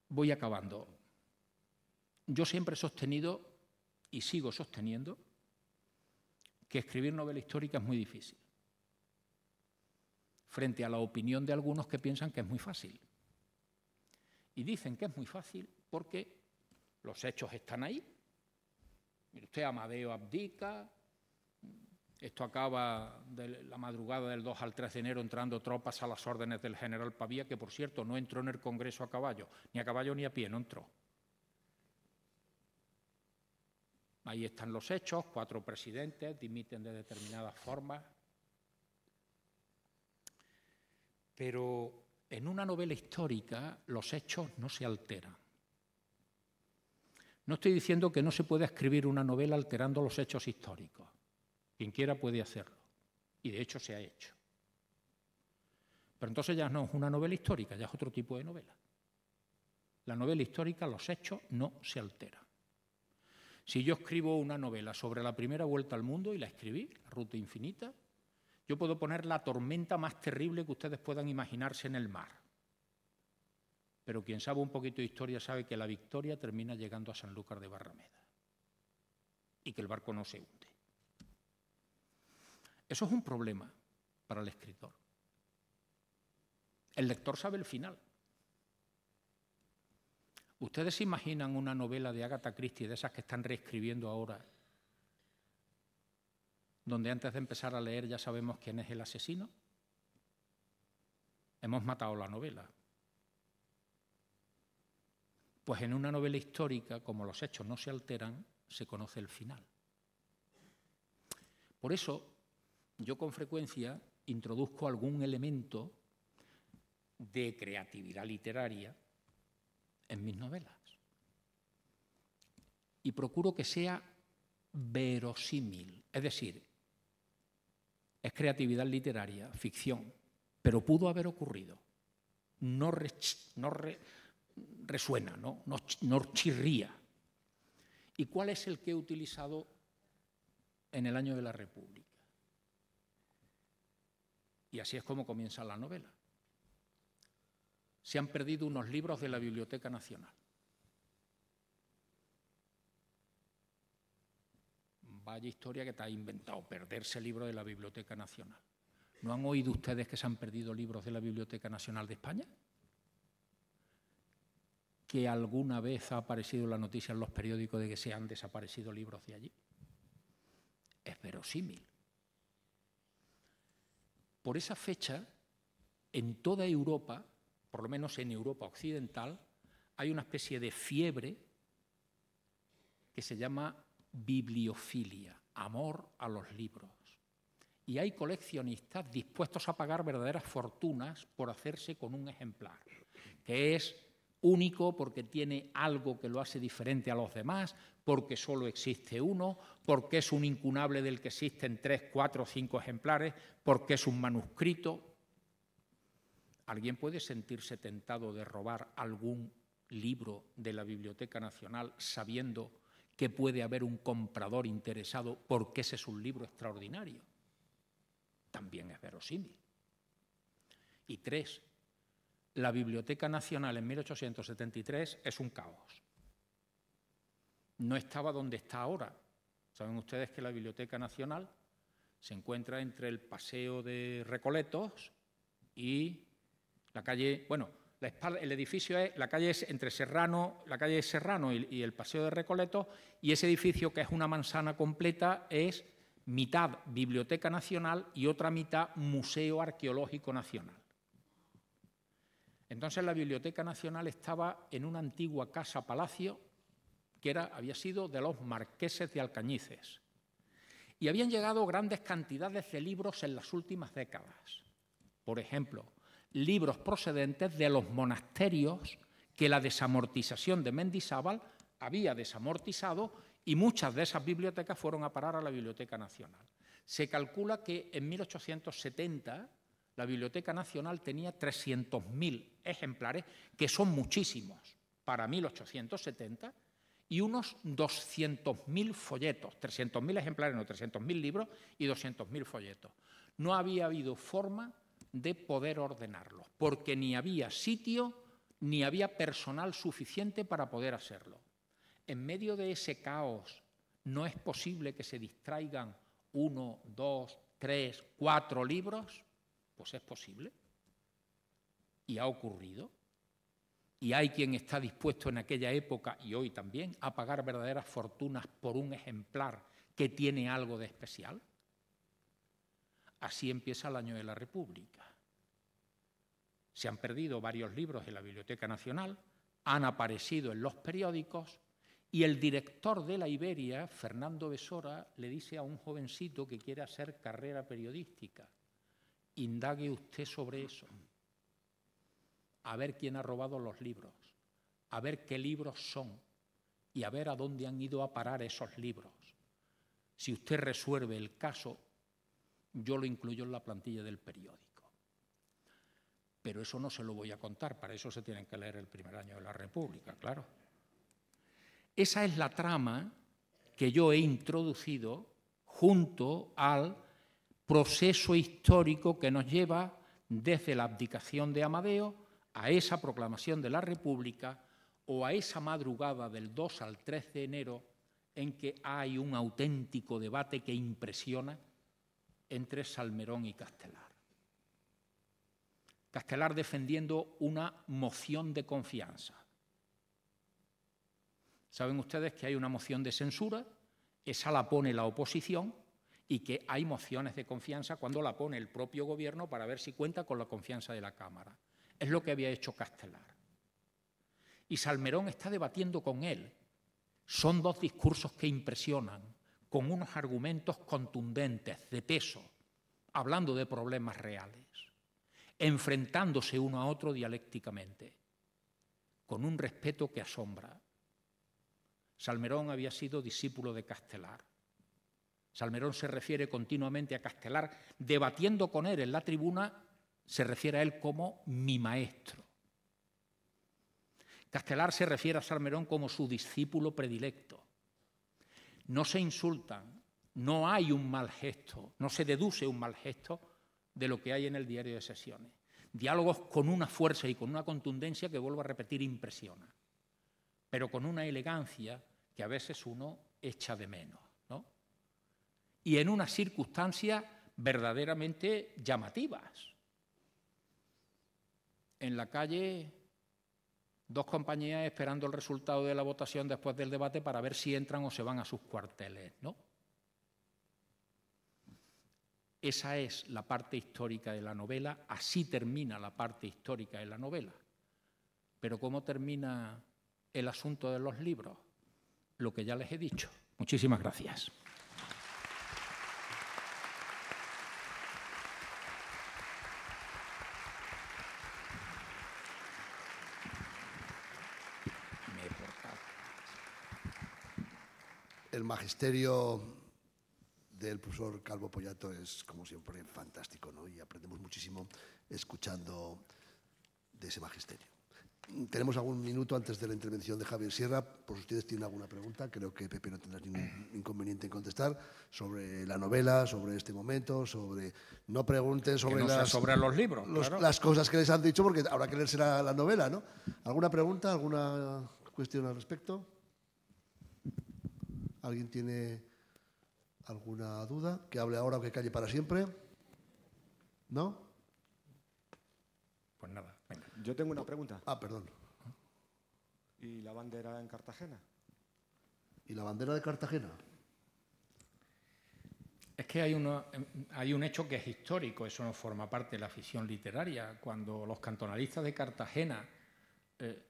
voy acabando. Yo siempre he sostenido y sigo sosteniendo que escribir novela histórica es muy difícil, frente a la opinión de algunos que piensan que es muy fácil. Y dicen que es muy fácil porque los hechos están ahí. Mire usted, Amadeo abdica, esto acaba de la madrugada del 2 al 3 de enero entrando tropas a las órdenes del general Pavía, que por cierto no entró en el Congreso a caballo, ni a caballo ni a pie, no entró. Ahí están los hechos, cuatro presidentes dimiten de determinadas formas. Pero en una novela histórica los hechos no se alteran. No estoy diciendo que no se pueda escribir una novela alterando los hechos históricos. Quien quiera puede hacerlo. Y de hecho se ha hecho. Pero entonces ya no es una novela histórica, ya es otro tipo de novela. La novela histórica, los hechos no se alteran. Si yo escribo una novela sobre la primera vuelta al mundo y la escribí, Ruta Infinita, yo puedo poner la tormenta más terrible que ustedes puedan imaginarse en el mar. Pero quien sabe un poquito de historia sabe que la victoria termina llegando a Sanlúcar de Barrameda y que el barco no se hunde. Eso es un problema para el escritor. El lector sabe el final. ¿Ustedes se imaginan una novela de Agatha Christie, de esas que están reescribiendo ahora, donde antes de empezar a leer ya sabemos quién es el asesino? Hemos matado la novela. Pues en una novela histórica, como los hechos no se alteran, se conoce el final. Por eso yo con frecuencia introduzco algún elemento de creatividad literaria en mis novelas. Y procuro que sea verosímil, es decir, es creatividad literaria, ficción, pero pudo haber ocurrido. No, resuena, no chirría. ¿Y cuál es el que he utilizado en el año de la República? Y así es como comienza la novela. Se han perdido unos libros de la Biblioteca Nacional. Vaya historia que te ha inventado, perderse libros de la Biblioteca Nacional. ¿No han oído ustedes que se han perdido libros de la Biblioteca Nacional de España? ¿Que alguna vez ha aparecido la noticia en los periódicos de que se han desaparecido libros de allí? Es verosímil por esa fecha, en toda Europa, por lo menos en Europa occidental, hay una especie de fiebre que se llama bibliofilia, amor a los libros. Y hay coleccionistas dispuestos a pagar verdaderas fortunas por hacerse con un ejemplar, que es único porque tiene algo que lo hace diferente a los demás, porque solo existe uno, porque es un incunable del que existen tres, cuatro o cinco ejemplares, porque es un manuscrito. ¿Alguien puede sentirse tentado de robar algún libro de la Biblioteca Nacional sabiendo que puede haber un comprador interesado porque ese es un libro extraordinario? También es verosímil. Y tres, la Biblioteca Nacional en 1873 es un caos no estaba donde está ahora. Saben ustedes que la Biblioteca Nacional se encuentra entre el Paseo de Recoletos y la calle, bueno, el edificio es, la calle es entre Serrano, la calle Serrano y, y el Paseo de Recoletos, y ese edificio, que es una manzana completa, es mitad Biblioteca Nacional y otra mitad Museo Arqueológico Nacional. Entonces la Biblioteca Nacional estaba en una antigua casa-palacio que había sido de los marqueses de Alcañices. Y habían llegado grandes cantidades de libros en las últimas décadas. Por ejemplo, libros procedentes de los monasterios que la desamortización de Mendizábal había desamortizado y muchas de esas bibliotecas fueron a parar a la Biblioteca Nacional. Se calcula que en 1870 la Biblioteca Nacional tenía 300.000 ejemplares, que son muchísimos para 1870, y unos 200.000 folletos, 300.000 ejemplares, no 300.000 libros y 200.000 folletos. No había habido forma de poder ordenarlos, porque ni había sitio ni había personal suficiente para poder hacerlo. En medio de ese caos, no es posible que se distraigan uno, dos, tres, cuatro libros, pues es posible. Y ha ocurrido. Y hay quien está dispuesto en aquella época y hoy también a pagar verdaderas fortunas por un ejemplar que tiene algo de especial. Así empieza el año de la República. Se han perdido varios libros en la Biblioteca Nacional, han aparecido en los periódicos y el director de la Iberia, Fernando Besora, le dice a un jovencito que quiere hacer carrera periodística, indague usted sobre eso a ver quién ha robado los libros, a ver qué libros son y a ver a dónde han ido a parar esos libros. Si usted resuelve el caso, yo lo incluyo en la plantilla del periódico. Pero eso no se lo voy a contar, para eso se tienen que leer el primer año de la República, claro. Esa es la trama que yo he introducido junto al proceso histórico que nos lleva desde la abdicación de Amadeo a esa proclamación de la República o a esa madrugada del 2 al 3 de enero en que hay un auténtico debate que impresiona entre Salmerón y Castelar. Castelar defendiendo una moción de confianza. Saben ustedes que hay una moción de censura, esa la pone la oposición y que hay mociones de confianza cuando la pone el propio gobierno para ver si cuenta con la confianza de la Cámara. Es lo que había hecho Castelar. Y Salmerón está debatiendo con él. Son dos discursos que impresionan, con unos argumentos contundentes, de peso, hablando de problemas reales, enfrentándose uno a otro dialécticamente, con un respeto que asombra. Salmerón había sido discípulo de Castelar. Salmerón se refiere continuamente a Castelar, debatiendo con él en la tribuna se refiere a él como mi maestro. Castelar se refiere a Salmerón como su discípulo predilecto. No se insultan, no hay un mal gesto, no se deduce un mal gesto de lo que hay en el diario de sesiones. Diálogos con una fuerza y con una contundencia que, vuelvo a repetir, impresiona, pero con una elegancia que a veces uno echa de menos. Y en unas circunstancias verdaderamente llamativas en la calle dos compañías esperando el resultado de la votación después del debate para ver si entran o se van a sus cuarteles, ¿no? Esa es la parte histórica de la novela, así termina la parte histórica de la novela. Pero ¿cómo termina el asunto de los libros? Lo que ya les he dicho. Muchísimas gracias. magisterio del profesor Calvo Pollato es, como siempre, fantástico, ¿no? Y aprendemos muchísimo escuchando de ese magisterio. Tenemos algún minuto antes de la intervención de Javier Sierra, por si ustedes tienen alguna pregunta, creo que Pepe no tendrá ningún inconveniente en contestar, sobre la novela, sobre este momento, sobre... No pregunten sobre, las, sobre los libros, las cosas que les han dicho, porque habrá que leerse la, la novela, ¿no? ¿Alguna pregunta, alguna cuestión al respecto? ¿Alguien tiene alguna duda? ¿Que hable ahora o que calle para siempre? ¿No? Pues nada, Yo tengo una pregunta. Ah, perdón. ¿Y la bandera en Cartagena? ¿Y la bandera de Cartagena? Es que hay, hay un hecho que es histórico, eso no forma parte de la afición literaria. Cuando los cantonalistas de Cartagena eh,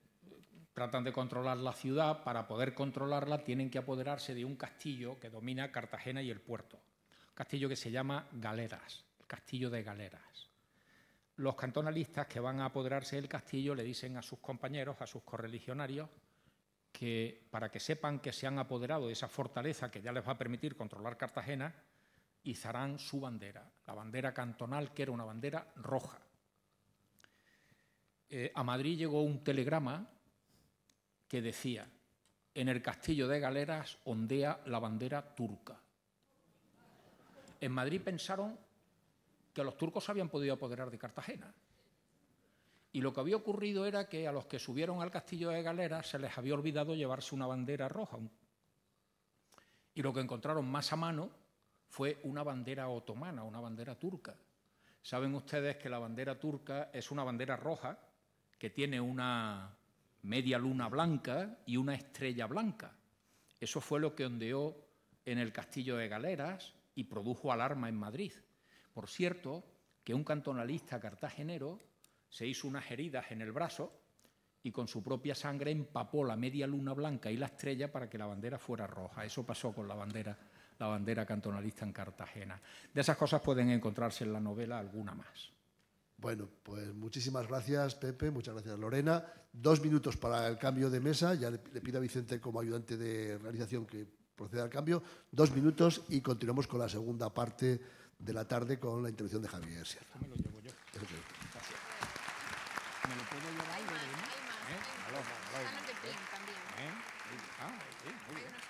tratan de controlar la ciudad, para poder controlarla tienen que apoderarse de un castillo que domina Cartagena y el puerto, un castillo que se llama Galeras, el castillo de Galeras. Los cantonalistas que van a apoderarse del castillo le dicen a sus compañeros, a sus correligionarios, que para que sepan que se han apoderado de esa fortaleza que ya les va a permitir controlar Cartagena, izarán su bandera, la bandera cantonal que era una bandera roja. Eh, a Madrid llegó un telegrama que decía, en el castillo de Galeras ondea la bandera turca. En Madrid pensaron que los turcos habían podido apoderar de Cartagena. Y lo que había ocurrido era que a los que subieron al castillo de Galeras se les había olvidado llevarse una bandera roja. Y lo que encontraron más a mano fue una bandera otomana, una bandera turca. Saben ustedes que la bandera turca es una bandera roja que tiene una, media luna blanca y una estrella blanca. Eso fue lo que ondeó en el castillo de Galeras y produjo alarma en Madrid. Por cierto, que un cantonalista cartagenero se hizo unas heridas en el brazo y con su propia sangre empapó la media luna blanca y la estrella para que la bandera fuera roja. Eso pasó con la bandera, la bandera cantonalista en Cartagena. De esas cosas pueden encontrarse en la novela alguna más. Bueno, pues muchísimas gracias, Pepe, muchas gracias, Lorena. Dos minutos para el cambio de mesa. Ya le, pido a Vicente como ayudante de realización que proceda al cambio. Dos minutos y continuamos con la segunda parte de la tarde con la intervención de Javier Sierra. Me